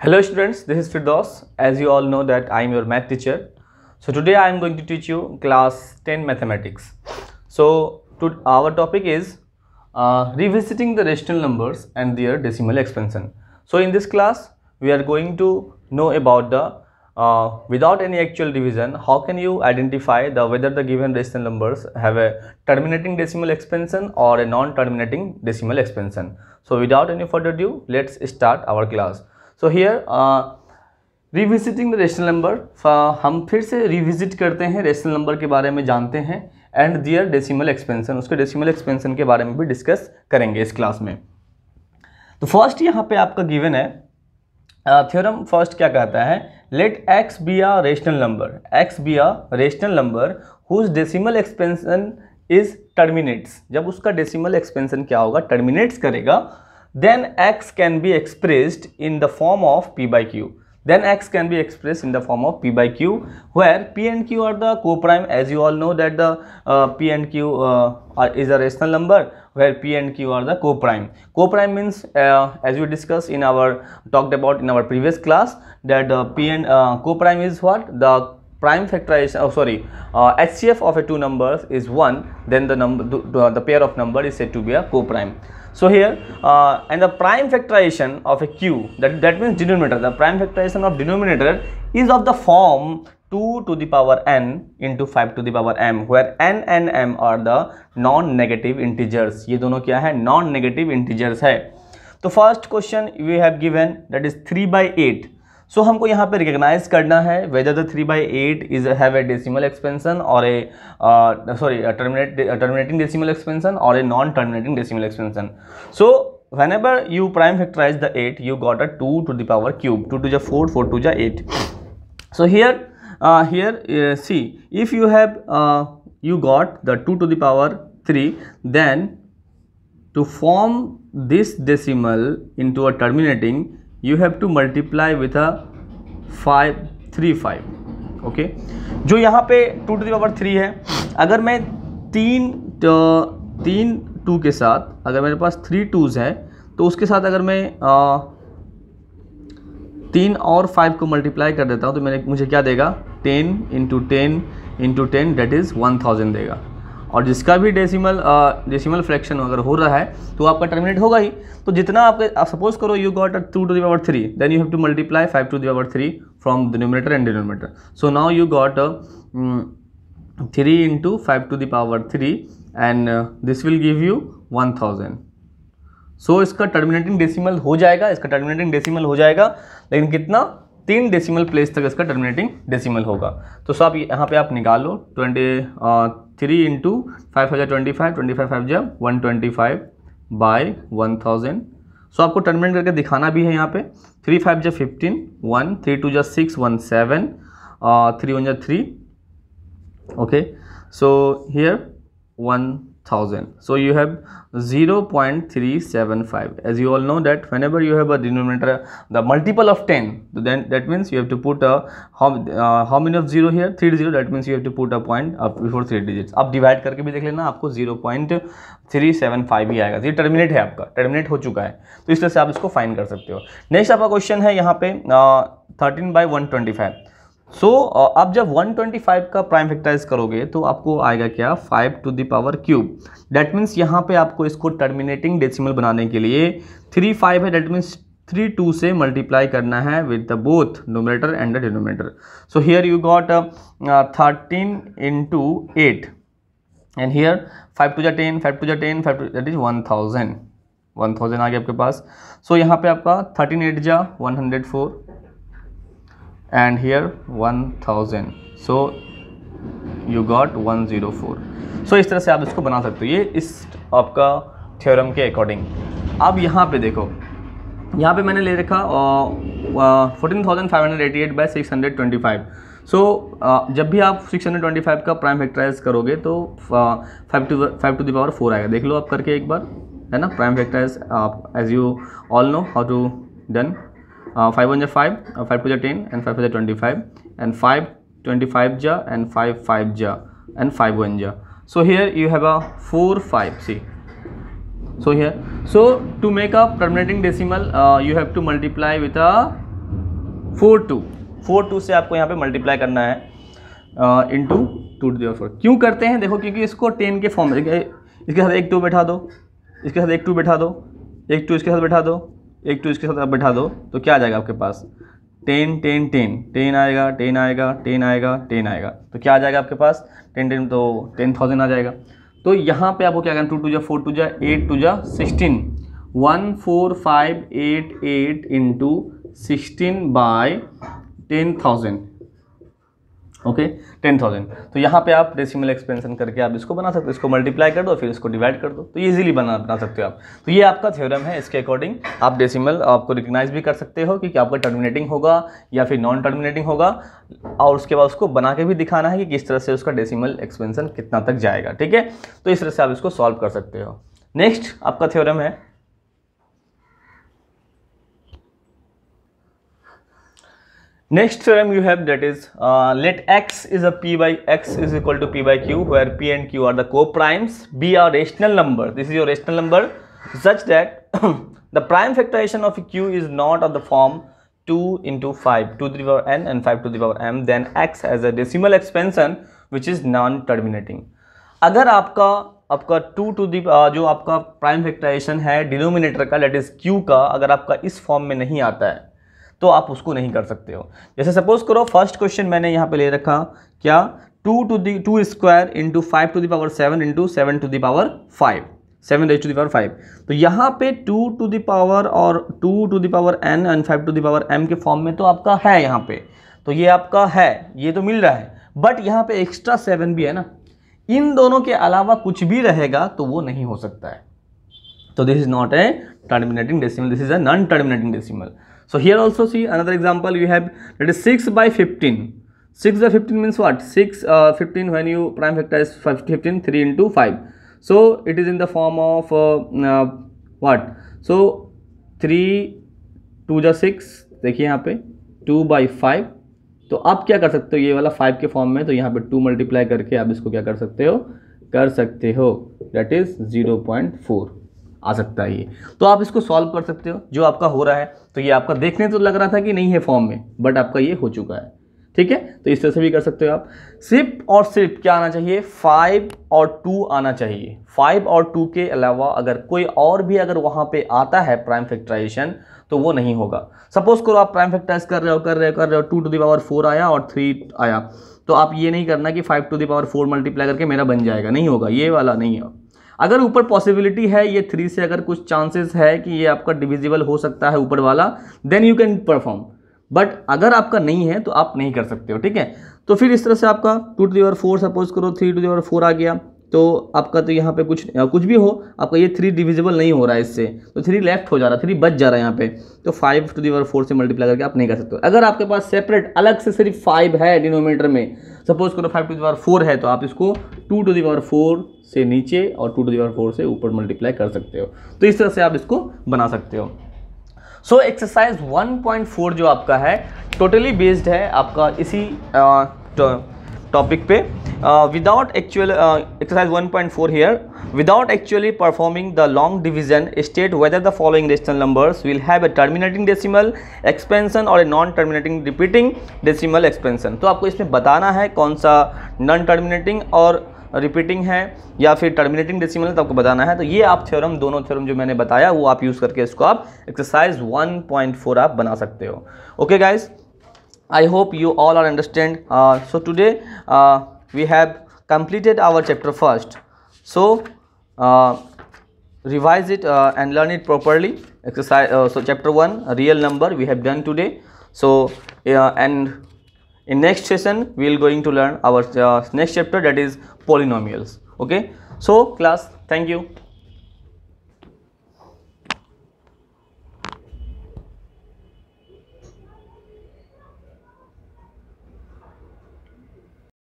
Hello students, this is Firdos. As you all know that I am your math teacher. So today I am going to teach you class 10 mathematics. So to, our topic is uh, revisiting the rational numbers and their decimal expansion. So in this class we are going to know about the uh, without any actual division how can you identify the whether the given rational numbers have a terminating decimal expansion or a non-terminating decimal expansion. So without any further ado let's start our class. So here revisiting the rational number हम फिर से revisit करते हैं rational number के बारे में जानते हैं एंड दियर डेसिमल एक्सपेंसन उसके डेसिमल एक्सपेंसन के बारे में भी डिस्कस करेंगे इस क्लास में तो फर्स्ट यहाँ पे आपका गिवन है थ्योरम uh, फर्स्ट क्या कहता है let x be a rational number x be a rational number whose decimal expansion is terminates जब उसका डेसिमल एक्सपेंसन क्या होगा टर्मिनेट्स करेगा then x can be expressed in the form of p by q. Then x can be expressed in the form of p by q where p and q are the co-prime as you all know that the uh, p and q uh, are, is a rational number where p and q are the co-prime. Co-prime means uh, as we discussed in our talked about in our previous class that the p and uh, co-prime is what the prime factorization oh sorry uh, HCF of a two numbers is 1 then the number the, the pair of number is said to be a co-prime so here uh, and the prime factorization of a q that, that means denominator the prime factorization of denominator is of the form 2 to the power n into 5 to the power m where n and m are the non-negative integers ये दोनों क्या है non-negative integers है तो first question we have given that is 3 by 8 so so, हमको यहाँ पे recognise करना है whether the three by eight is have a decimal expansion और a sorry terminate terminating decimal expansion और a non terminating decimal expansion so whenever you prime factorise the eight you got a two to the power cube two two जो four four two जो eight so here here see if you have you got the two to the power three then to form this decimal in to a terminating you have to multiply with a five three five okay जो यहाँ पे two to the power three है अगर मैं तीन तीन to के साथ अगर मेरे पास थ्री टूज़ हैं तो उसके साथ अगर मैं आ, तीन और फाइव को मल्टीप्लाई कर देता हूँ तो मैंने मुझे क्या देगा ten into ten into ten that is one thousand देगा और जिसका भी डेसिमल डेसिमल फ्रैक्शन अगर हो रहा है तो आपका टर्मिनेट होगा ही तो जितना आपके आप सपोज करो you got two to the power three then you have to multiply five to the power three from denominator and denominator so now you got three into five to the power three and this will give you one thousand सो इसका terminating decimal हो जाएगा इसका terminating decimal हो जाएगा लेकिन कितना तीन डेसिमल प्लेस तक इसका टर्मिनेटिंग डेसिमल होगा तो सो आप यहाँ पे आप निकालो ट्वेंटी थ्री इंटू फाइव हज़ार twenty five twenty five five जब one twenty five by one thousand so आपको टर्मिनेट करके दिखाना भी है यहाँ पे थ्री फाइव जब फिफ्टीन वन थ्री टू जब six one seven three one जब three okay so here one thousand so you have zero point three seven five. as you all know that whenever you have a denominator the multiple of ten, then that means you have to put a how, uh, how many of zero here three zero that means you have to put a point up before three digits आप divide करके भी देख लेना आपको zero point three seven five ही आएगा ये terminate है आपका टर्मिनेट हो चुका है तो इस तरह से आप इसको फाइन कर सकते हो नेक्स्ट आपका क्वेश्चन है यहाँ पे thirteen by one twenty five so so, अब जब 125 का प्राइम फैक्टराइज करोगे तो आपको आएगा क्या 5 to the power cube that means यहाँ पे आपको इसको टर्मिनेटिंग डेसिमल बनाने के लिए 35 है डैट मीन्स थ्री टू से मल्टीप्लाई करना है with the both nominator and the denominator so here you got thirteen into eight and here five two जै टेन फाइव टू जै ten five two that is one thousand one thousand आ गया आपके पास so so, यहाँ पे आपका thirteen eight जा one hundred four and here 1000 so you got 104 so इस तरह से आप इसको बना सकते हो ये इस आपका थ्योरम के अकॉर्डिंग अब यहाँ पे देखो यहाँ पे मैंने ले रखा fourteen thousand five hundred eighty eight by six hundred twenty five so जब भी आप 625 का प्राइम फैक्टराइज करोगे तो five two five to the power four आएगा देख लो आप करके एक बार है ना प्राइम फैक्टराइज आप as you all know how to done five one जा फाइव फाइव टू जा टेन एंड फाइव जा twenty five and five twenty five जा एंड फाइव फाइव जा एंड फाइव वन जा so here you have a four five C so here so to make a terminating decimal you have to multiply with a four two four two से आपको यहाँ पे multiply करना है इन two two two four क्यों करते हैं देखो क्योंकि इसको टेन के फॉर्म में इसके साथ एक टू बैठा दो इसके साथ एक टू बैठा दो एक टू इसके साथ बैठा दो एक टू इसके साथ आप बैठा दो तो क्या आ जाएगा आपके पास टेन टेन टेन टेन आएगा टेन आएगा टेन आएगा टेन आएगा तो क्या आ जाएगा आपके पास टेन टेन तो टेन थाउजेंड आ जाएगा तो यहाँ पे आपको क्या करना टू टू जा फोर टू जा एट टू जा sixteen one four five eight eight into sixteen by ten thousand okay ten thousand तो यहाँ पे आप डेसिमल एक्सपेंशन करके आप इसको बना सकते हो इसको मल्टीप्लाई कर दो फिर इसको डिवाइड कर दो तो इजीली बना बना सकते हो आप तो ये आपका थ्योरम है इसके अकॉर्डिंग आप डेसिमल आपको रिकग्नाइज भी कर सकते हो कि, कि आपका टर्मिनेटिंग होगा या फिर नॉन टर्मिनेटिंग होगा और उसके बाद उसको बना के भी दिखाना है कि किस तरह से उसका डेसीमल एक्सपेंसन कितना तक जाएगा ठीक है तो इस तरह से आप इसको सॉल्व कर सकते हो नेक्स्ट आपका थ्योरम है Next theorem you have that is uh, let x is a p by x is equal to p by q where p and q are the co-primes, b are rational number. This is your rational number such that the prime factorization of q is not of the form 2 into 5 2 to the power n and 5 to the power m then x has a decimal expansion which is non terminating. अगर आपका आपका 2 to the जो आपका prime factorization है denominator का let is q का अगर आपका इस फॉर्म में नहीं आता है तो आप उसको नहीं कर सकते हो जैसे सपोज करो फर्स्ट क्वेश्चन मैंने यहाँ पे ले रखा क्या two to the two square into five to the power seven into seven to the power five seven raise to the power five तो यहाँ पे टू टू दावर और two to the power n and five to the power m के form में तो आपका है यहाँ पे तो ये आपका है ये तो मिल रहा है बट यहाँ पे एक्स्ट्रा सेवन भी है ना इन दोनों के अलावा कुछ भी रहेगा तो वो नहीं हो सकता है तो this is not a terminating decimal this is a non terminating decimal So here also see another example you have that is 6 by 15. 6 by 15 means what? 6, uh, 15 when you prime factor is 15, 3 into 5. So it is in the form of uh, uh, what? So 3, 2 जा 6 देखिए यहाँ पे 2 by 5 तो आप क्या कर सकते हो ये वाला 5 के फॉर्म में तो यहाँ पे 2 मल्टीप्लाई करके आप इसको क्या कर सकते हो कर सकते हो दैट इज़ 0.4 आ सकता है ये तो आप इसको सॉल्व कर सकते हो जो आपका हो रहा है तो ये आपका देखने तो लग रहा था कि नहीं है फॉर्म में बट आपका ये हो चुका है ठीक है तो इस तरह से भी कर सकते हो आप सिर्फ और सिर्फ क्या आना चाहिए फाइव और टू आना चाहिए फाइव और टू के अलावा अगर कोई और भी अगर वहाँ पे आता है प्राइम फैक्टराइजेशन तो वो नहीं होगा सपोज करो आप प्राइम फैक्टराइज कर रहे हो कर रहे हो कर रहे हो टू टू दावर फोर आया और थ्री आया तो आप ये नहीं करना कि five to the power four multiply करके मेरा बन जाएगा नहीं होगा ये वाला नहीं है अगर ऊपर पॉसिबिलिटी है ये थ्री से अगर कुछ चांसेस है कि ये आपका डिविजिबल हो सकता है ऊपर वाला then you can perform but अगर आपका नहीं है तो आप नहीं कर सकते हो ठीक है तो फिर इस तरह से आपका two to the power four suppose करो थ्री टू दावर फोर आ गया तो आपका तो यहाँ पे कुछ कुछ भी हो आपका ये थ्री डिविजिबल नहीं हो रहा है इससे तो थ्री लेफ्ट हो जा रहा है थ्री बच जा रहा है यहाँ पे तो फाइव टू दी फोर से मल्टीप्लाई करके आप नहीं कर सकते अगर आपके पास सेपरेट अलग से सिर्फ फाइव है डिनोमीटर में सपोज करो फाइव टू दीवर फोर है तो आप इसको two to the power four से नीचे और two to the power four से ऊपर मल्टीप्लाई कर सकते हो तो इस तरह से आप इसको बना सकते हो सो एक्सरसाइज 1.4 जो आपका है टोटली बेस्ड है आपका इसी आ, टॉपिक पे without actual exercise 1.4 point here without actually performing the long division state whether the following rational numbers will have a terminating decimal expansion और a non terminating repeating decimal expansion तो आपको इसमें बताना है कौन सा नॉन टर्मिनेटिंग और repeating है या फिर टर्मिनेटिंग डेसिमल तो आपको बताना है तो ये आप थ्योरम दोनों थ्योरम जो मैंने बताया वो आप यूज़ करके इसको आप एक्सरसाइज 1.4 आप बना सकते हो okay okay, i hope you all are understand uh, so today uh, we have completed our chapter first so uh, revise it uh, and learn it properly exercise uh, so chapter 1 real number we have done today so and in next session we will going to learn our uh, next chapter that is polynomials okay so class thank you